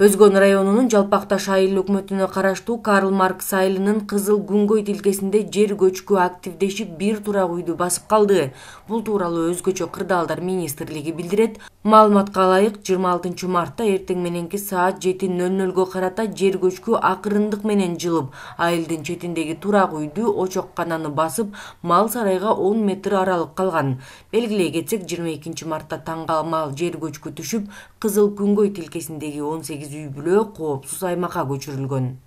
өзгөн районунун жалпак таш айыл өкмөтүнө караштуу карл маркс айылынын кызыл күңгөй тилкесинде жер көчкү активдешип бир турак үйдү басып калды бул тууралуу өзгөчө кырдаалдар министрлиги билдирет маалыматка ылайык жыйырма алтынчы мартта эртең мененки саат жети нөл нөлгө карата жер көчкү акырындык менен жылып айылдын четиндеги турак үйдү очок кананы басып мал сарайга он метр аралык калган белгилей кетсек жыйырма экинчи мартта таңга мал жер көчкү түшүп кызыл күнгөй тилкесиндеги он сегиз үй бүлө коопсуз аймакка көчүрүлгөн